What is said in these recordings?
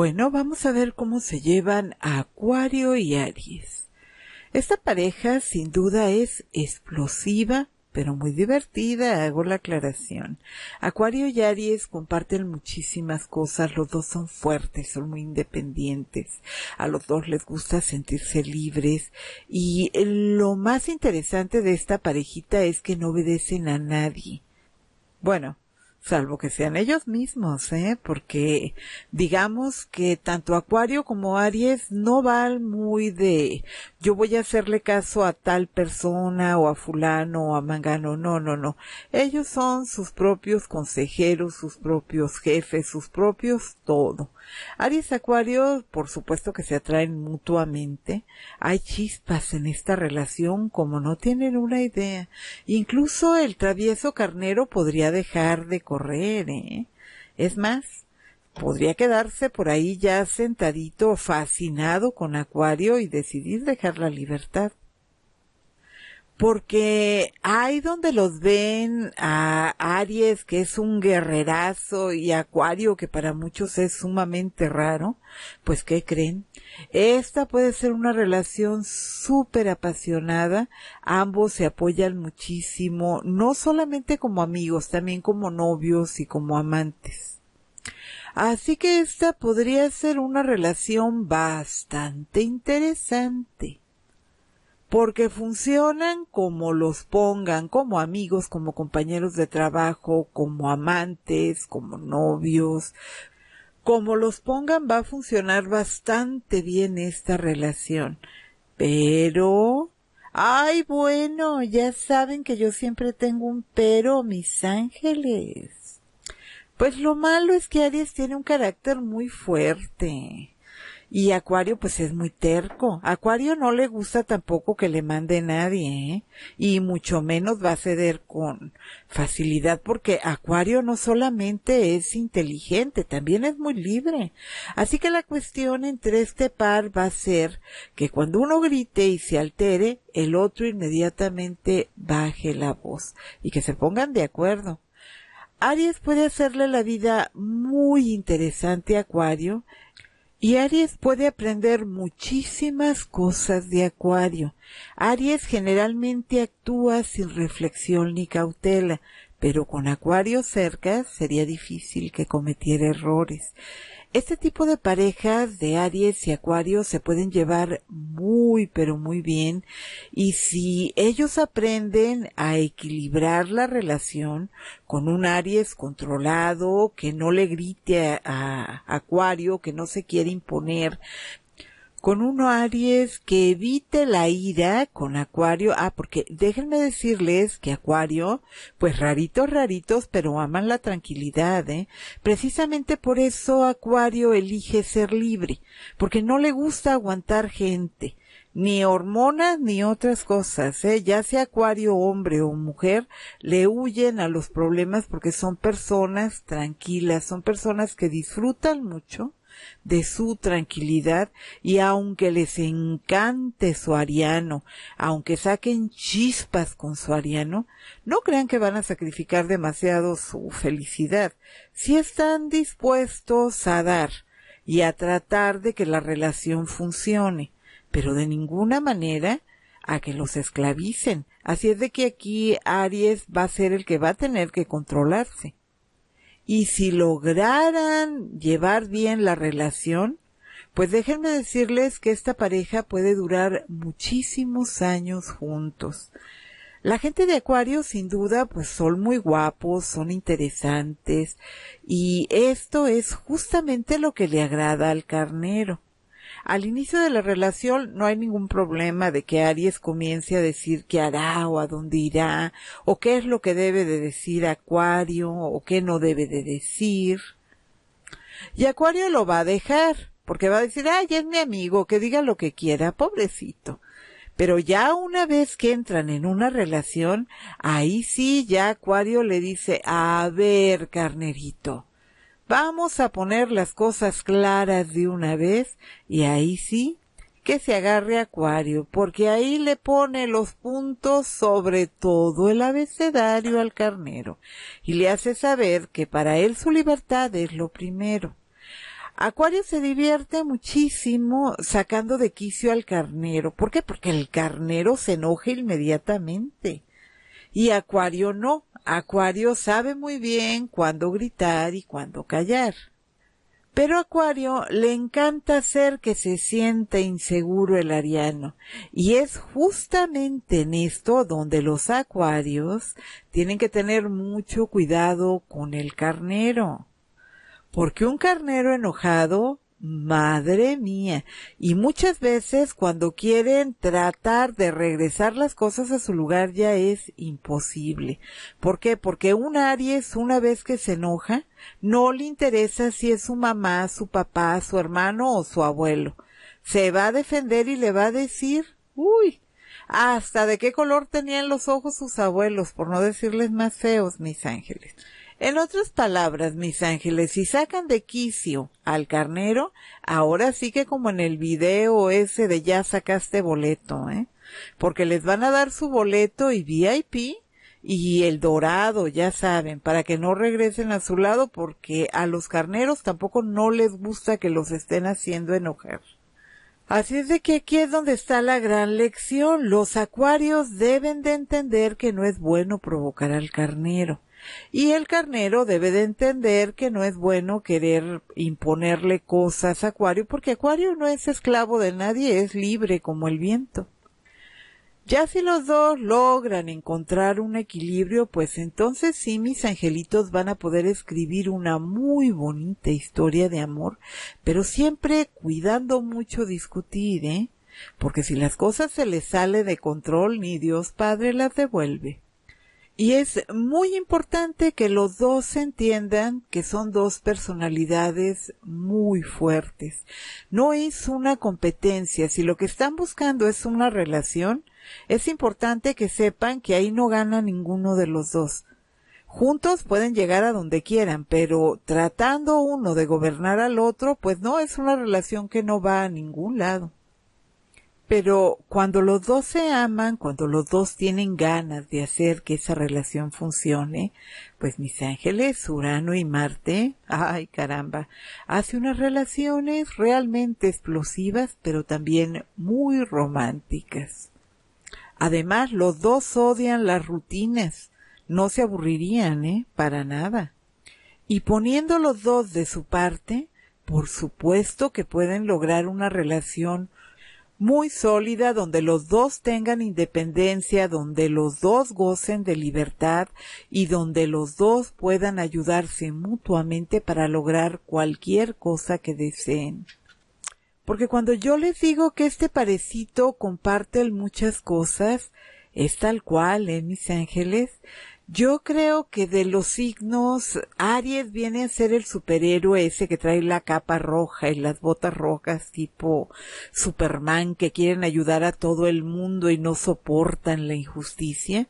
Bueno, vamos a ver cómo se llevan a Acuario y Aries. Esta pareja sin duda es explosiva, pero muy divertida, hago la aclaración. Acuario y Aries comparten muchísimas cosas, los dos son fuertes, son muy independientes, a los dos les gusta sentirse libres y lo más interesante de esta parejita es que no obedecen a nadie. Bueno, salvo que sean ellos mismos, ¿eh? porque digamos que tanto Acuario como Aries no van muy de yo voy a hacerle caso a tal persona o a fulano o a mangano, no, no, no. Ellos son sus propios consejeros, sus propios jefes, sus propios todo. Aries Acuario, por supuesto que se atraen mutuamente. Hay chispas en esta relación como no tienen una idea. Incluso el travieso carnero podría dejar de correr, ¿eh? Es más, podría quedarse por ahí ya sentadito, fascinado con Acuario y decidir dejar la libertad porque hay donde los ven a Aries, que es un guerrerazo, y Acuario, que para muchos es sumamente raro, pues ¿qué creen? Esta puede ser una relación súper apasionada, ambos se apoyan muchísimo, no solamente como amigos, también como novios y como amantes. Así que esta podría ser una relación bastante interesante porque funcionan como los pongan, como amigos, como compañeros de trabajo, como amantes, como novios. Como los pongan va a funcionar bastante bien esta relación. Pero... Ay, bueno, ya saben que yo siempre tengo un pero, mis ángeles. Pues lo malo es que Aries tiene un carácter muy fuerte y Acuario pues es muy terco. Acuario no le gusta tampoco que le mande nadie, ¿eh? Y mucho menos va a ceder con facilidad porque Acuario no solamente es inteligente, también es muy libre. Así que la cuestión entre este par va a ser que cuando uno grite y se altere, el otro inmediatamente baje la voz y que se pongan de acuerdo. Aries puede hacerle la vida muy interesante a Acuario y Aries puede aprender muchísimas cosas de Acuario. Aries generalmente actúa sin reflexión ni cautela, pero con Acuario cerca sería difícil que cometiera errores. Este tipo de parejas de Aries y Acuario se pueden llevar muy pero muy bien y si ellos aprenden a equilibrar la relación con un Aries controlado, que no le grite a, Acuario, que no se quiere imponer, con uno Aries que evite la ira con Acuario. Ah, porque déjenme decirles que Acuario, pues raritos, raritos, pero aman la tranquilidad, ¿eh? Precisamente por eso Acuario elige ser libre, porque no le gusta aguantar gente, ni hormonas ni otras cosas, ¿eh? Ya sea Acuario hombre o mujer, le huyen a los problemas porque son personas tranquilas, son personas que disfrutan mucho de su tranquilidad y aunque les encante su ariano, aunque saquen chispas con su ariano, no crean que van a sacrificar demasiado su felicidad si están dispuestos a dar y a tratar de que la relación funcione, pero de ninguna manera a que los esclavicen. Así es de que aquí Aries va a ser el que va a tener que controlarse y si lograran llevar bien la relación, pues déjenme decirles que esta pareja puede durar muchísimos años juntos. La gente de Acuario, sin duda, pues son muy guapos, son interesantes, y esto es justamente lo que le agrada al carnero. Al inicio de la relación no hay ningún problema de que Aries comience a decir qué hará o a dónde irá, o qué es lo que debe de decir Acuario, o qué no debe de decir. Y Acuario lo va a dejar, porque va a decir, ay, es mi amigo, que diga lo que quiera, pobrecito. Pero ya una vez que entran en una relación, ahí sí ya Acuario le dice, a ver, carnerito, Vamos a poner las cosas claras de una vez y ahí sí que se agarre Acuario, porque ahí le pone los puntos sobre todo el abecedario al carnero y le hace saber que para él su libertad es lo primero. Acuario se divierte muchísimo sacando de quicio al carnero. ¿Por qué? Porque el carnero se enoja inmediatamente y Acuario no. Acuario sabe muy bien cuándo gritar y cuándo callar. Pero Acuario le encanta hacer que se sienta inseguro el ariano, y es justamente en esto donde los acuarios tienen que tener mucho cuidado con el carnero, porque un carnero enojado Madre mía. Y muchas veces cuando quieren tratar de regresar las cosas a su lugar ya es imposible. ¿Por qué? Porque un Aries una vez que se enoja no le interesa si es su mamá, su papá, su hermano o su abuelo. Se va a defender y le va a decir, uy, hasta de qué color tenían los ojos sus abuelos, por no decirles más feos, mis ángeles. En otras palabras, mis ángeles, si sacan de quicio al carnero, ahora sí que como en el video ese de ya sacaste boleto, ¿eh? Porque les van a dar su boleto y VIP y el dorado, ya saben, para que no regresen a su lado porque a los carneros tampoco no les gusta que los estén haciendo enojar. Así es de que aquí es donde está la gran lección. Los acuarios deben de entender que no es bueno provocar al carnero. Y el carnero debe de entender que no es bueno querer imponerle cosas a Acuario, porque Acuario no es esclavo de nadie, es libre como el viento. Ya si los dos logran encontrar un equilibrio, pues entonces sí mis angelitos van a poder escribir una muy bonita historia de amor, pero siempre cuidando mucho discutir, ¿eh? Porque si las cosas se les sale de control, ni Dios Padre las devuelve. Y es muy importante que los dos entiendan que son dos personalidades muy fuertes. No es una competencia. Si lo que están buscando es una relación, es importante que sepan que ahí no gana ninguno de los dos. Juntos pueden llegar a donde quieran, pero tratando uno de gobernar al otro, pues no es una relación que no va a ningún lado. Pero cuando los dos se aman, cuando los dos tienen ganas de hacer que esa relación funcione, pues mis ángeles, Urano y Marte, ay caramba, hace unas relaciones realmente explosivas, pero también muy románticas. Además, los dos odian las rutinas, no se aburrirían, ¿eh? Para nada. Y poniendo los dos de su parte, por supuesto que pueden lograr una relación muy sólida donde los dos tengan independencia, donde los dos gocen de libertad y donde los dos puedan ayudarse mutuamente para lograr cualquier cosa que deseen. Porque cuando yo les digo que este parecito comparte muchas cosas, es tal cual, ¿eh, mis ángeles? Yo creo que de los signos, Aries viene a ser el superhéroe ese que trae la capa roja y las botas rojas tipo Superman que quieren ayudar a todo el mundo y no soportan la injusticia.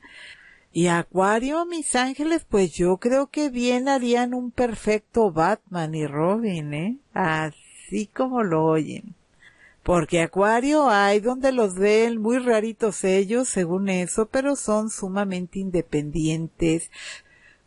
Y Acuario, mis ángeles, pues yo creo que bien harían un perfecto Batman y Robin, ¿eh? Así así como lo oyen. Porque Acuario hay donde los ven muy raritos ellos, según eso, pero son sumamente independientes,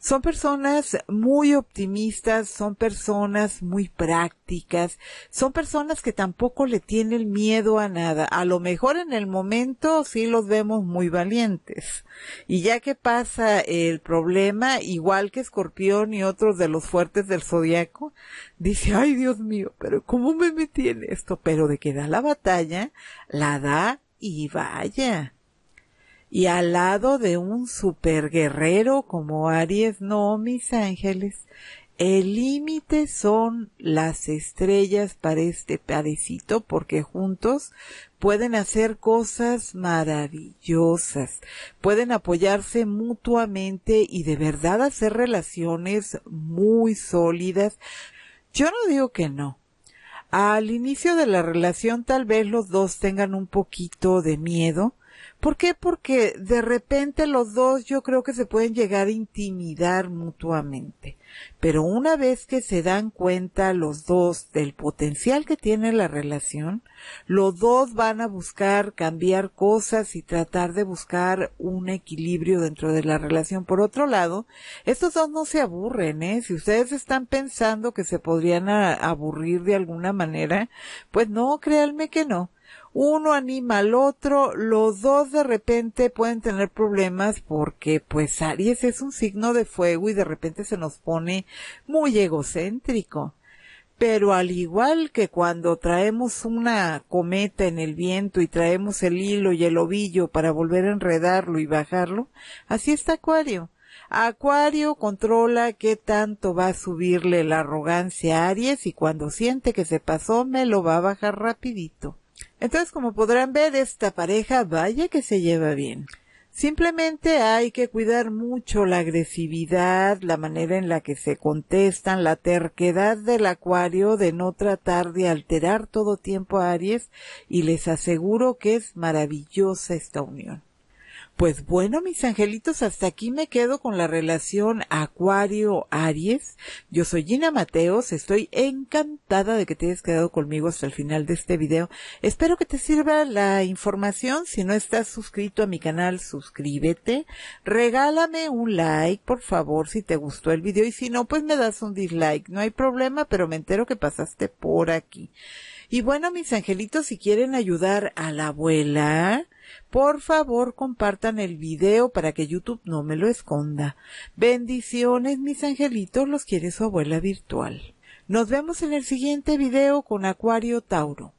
son personas muy optimistas, son personas muy prácticas, son personas que tampoco le tienen miedo a nada. A lo mejor en el momento sí los vemos muy valientes. Y ya que pasa el problema, igual que Escorpión y otros de los fuertes del zodiaco, dice, ay Dios mío, pero ¿cómo me metí en esto? Pero de que da la batalla, la da y vaya y al lado de un superguerrero como Aries, no, mis ángeles, el límite son las estrellas para este padecito porque juntos pueden hacer cosas maravillosas, pueden apoyarse mutuamente y de verdad hacer relaciones muy sólidas. Yo no digo que no. Al inicio de la relación tal vez los dos tengan un poquito de miedo, ¿Por qué? Porque de repente los dos yo creo que se pueden llegar a intimidar mutuamente. Pero una vez que se dan cuenta los dos del potencial que tiene la relación, los dos van a buscar cambiar cosas y tratar de buscar un equilibrio dentro de la relación. Por otro lado, estos dos no se aburren, ¿eh? Si ustedes están pensando que se podrían aburrir de alguna manera, pues no, créanme que no uno anima al otro, los dos de repente pueden tener problemas porque pues Aries es un signo de fuego y de repente se nos pone muy egocéntrico. Pero al igual que cuando traemos una cometa en el viento y traemos el hilo y el ovillo para volver a enredarlo y bajarlo, así está Acuario. Acuario controla qué tanto va a subirle la arrogancia a Aries y cuando siente que se pasó me lo va a bajar rapidito. Entonces, como podrán ver, esta pareja vaya que se lleva bien. Simplemente hay que cuidar mucho la agresividad, la manera en la que se contestan, la terquedad del acuario de no tratar de alterar todo tiempo a Aries y les aseguro que es maravillosa esta unión. Pues bueno, mis angelitos, hasta aquí me quedo con la relación Acuario-Aries. Yo soy Gina Mateos, estoy encantada de que te hayas quedado conmigo hasta el final de este video. Espero que te sirva la información. Si no estás suscrito a mi canal, suscríbete. Regálame un like, por favor, si te gustó el video y si no, pues me das un dislike. No hay problema, pero me entero que pasaste por aquí. Y bueno, mis angelitos, si quieren ayudar a la abuela, por favor, compartan el video para que YouTube no me lo esconda. Bendiciones, mis angelitos, los quiere su abuela virtual. Nos vemos en el siguiente video con Acuario Tauro.